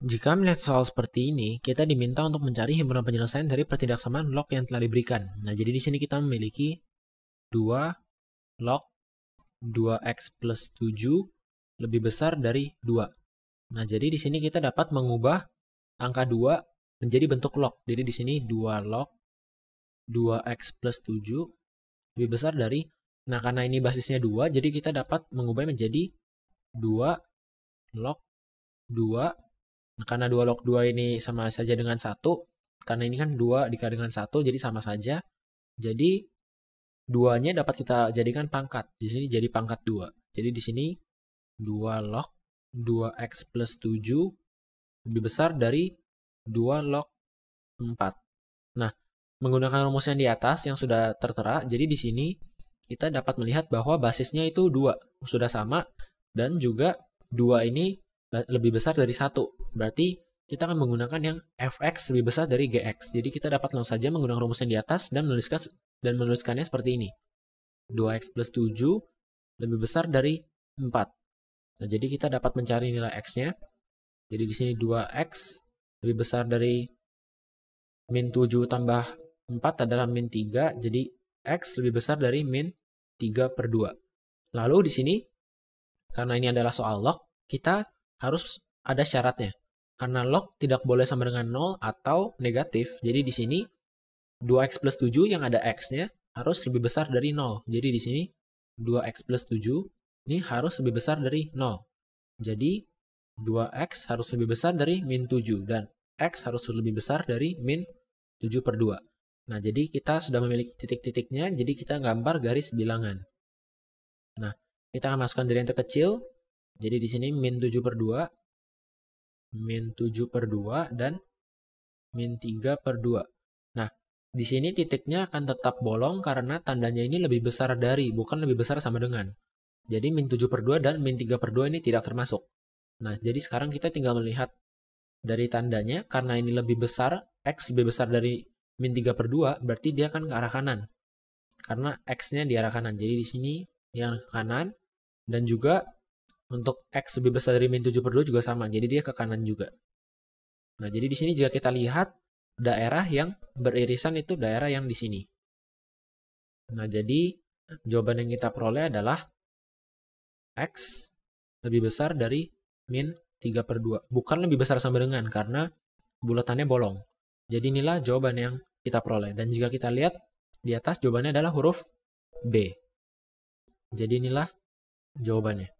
Jika melihat soal seperti ini, kita diminta untuk mencari himpunan penyelesaian dari pertidaksamaan log yang telah diberikan. Nah, jadi di sini kita memiliki 2 log 2x plus 7 lebih besar dari 2. Nah, jadi di sini kita dapat mengubah angka 2 menjadi bentuk log. Jadi di sini 2 log 2x plus 7 lebih besar dari, nah karena ini basisnya 2, jadi kita dapat mengubah menjadi 2 log 2 Nah, karena dua log 2 ini sama saja dengan satu, karena ini kan 2 dikali dengan satu, jadi sama saja. Jadi duanya dapat kita jadikan pangkat. Di sini jadi pangkat 2. Jadi di sini 2 log 2x plus 7 lebih besar dari 2 log 4. Nah, menggunakan rumus yang di atas yang sudah tertera, jadi di sini kita dapat melihat bahwa basisnya itu 2, sudah sama, dan juga 2 ini lebih besar dari satu. Berarti kita akan menggunakan yang fx lebih besar dari gx. Jadi kita dapat langsung saja menggunakan rumus yang di atas dan menuliskan dan menuliskannya seperti ini. 2x plus 7 lebih besar dari 4. Nah, jadi kita dapat mencari nilai x-nya. Jadi di sini 2x lebih besar dari min 7 tambah 4 adalah min 3. Jadi x lebih besar dari min 3 per 2. Lalu di sini, karena ini adalah soal log, kita harus ada syaratnya. Karena log tidak boleh sama dengan 0 atau negatif. Jadi di sini 2x plus 7 yang ada x-nya harus lebih besar dari 0. Jadi di sini 2x plus 7 ini harus lebih besar dari 0. Jadi 2x harus lebih besar dari min 7 dan x harus lebih besar dari min 7 per 2. Nah, jadi kita sudah memiliki titik-titiknya, jadi kita gambar garis bilangan. Nah, kita akan masukkan dari yang terkecil, jadi di sini min 7 per 2, min 7 per 2, dan min 3 per 2. Nah, di sini titiknya akan tetap bolong karena tandanya ini lebih besar dari, bukan lebih besar sama dengan. Jadi min 7 per 2 dan min 3 per 2 ini tidak termasuk. Nah, jadi sekarang kita tinggal melihat dari tandanya, karena ini lebih besar, X lebih besar dari min 3 per 2, berarti dia akan ke arah kanan. Karena X-nya di arah kanan, jadi di sini yang ke kanan, dan juga untuk X lebih besar dari min 7 per 2 juga sama. Jadi dia ke kanan juga. Nah, jadi di sini jika kita lihat daerah yang beririsan itu daerah yang di sini. Nah, jadi jawaban yang kita peroleh adalah X lebih besar dari min 3 per 2. Bukan lebih besar sama dengan, karena bulatannya bolong. Jadi inilah jawaban yang kita peroleh. Dan jika kita lihat di atas, jawabannya adalah huruf B. Jadi inilah jawabannya.